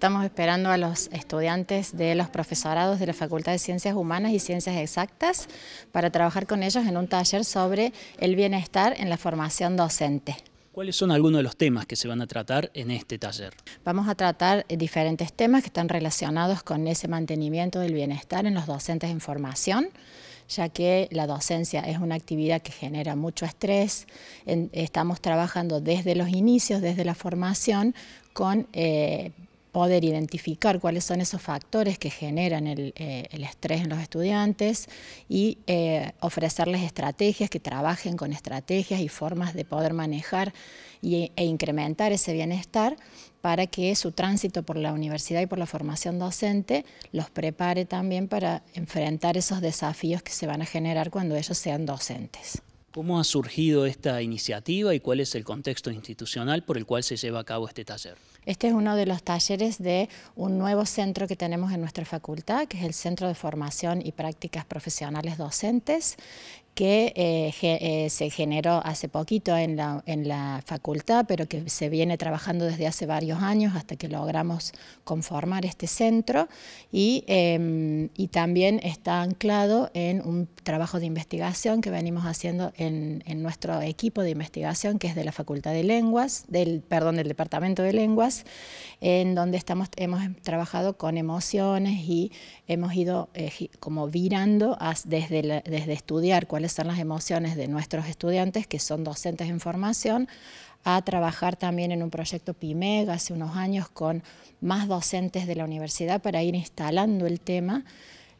Estamos esperando a los estudiantes de los profesorados de la Facultad de Ciencias Humanas y Ciencias Exactas para trabajar con ellos en un taller sobre el bienestar en la formación docente. ¿Cuáles son algunos de los temas que se van a tratar en este taller? Vamos a tratar diferentes temas que están relacionados con ese mantenimiento del bienestar en los docentes en formación, ya que la docencia es una actividad que genera mucho estrés. estamos trabajando desde los inicios, desde la formación, con... Eh, poder identificar cuáles son esos factores que generan el, eh, estrés en los estudiantes y eh, ofrecerles estrategias, que trabajen con estrategias y formas de poder manejar y, e incrementar ese bienestar para que su tránsito por la universidad y por la formación docente los prepare también para enfrentar esos desafíos que se van a generar cuando ellos sean docentes. ¿Cómo ha surgido esta iniciativa y cuál es el contexto institucional por el cual se lleva a cabo este taller? Este es uno de los talleres de un nuevo centro que tenemos en nuestra facultad, que es el Centro de Formación y Prácticas Profesionales Docentes, que eh, eh, se generó hace poquito en la, en la, facultad, pero que se viene trabajando desde hace varios años hasta que logramos conformar este centro y, em, y también está anclado en un trabajo de investigación que venimos haciendo en, en, nuestro equipo de investigación, que es de la Facultad de Lenguas, del, perdón, del Departamento de Lenguas, en donde estamos, hemos trabajado con emociones y hemos ido eh, como virando desde, desde estudiar cuáles son las emociones de nuestros estudiantes que son docentes en formación, a trabajar también en un proyecto PIMEG hace unos años con más docentes de la universidad para ir instalando el tema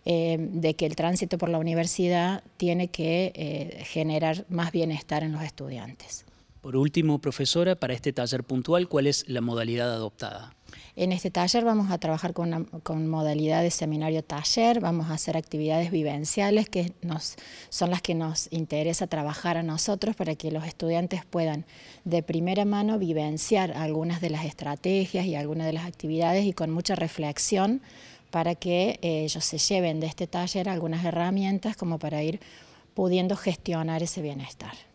eh, de que el tránsito por la universidad tiene que eh, generar más bienestar en los estudiantes. Por último, profesora, para este taller puntual, ¿cuál es la modalidad adoptada? En este taller vamos a trabajar con, modalidad de seminario-taller, vamos a hacer actividades vivenciales que son las que nos interesa trabajar a nosotros para que los estudiantes puedan de primera mano vivenciar algunas de las estrategias y algunas de las actividades y con mucha reflexión para que eh, ellos se lleven de este taller algunas herramientas como para ir pudiendo gestionar ese bienestar.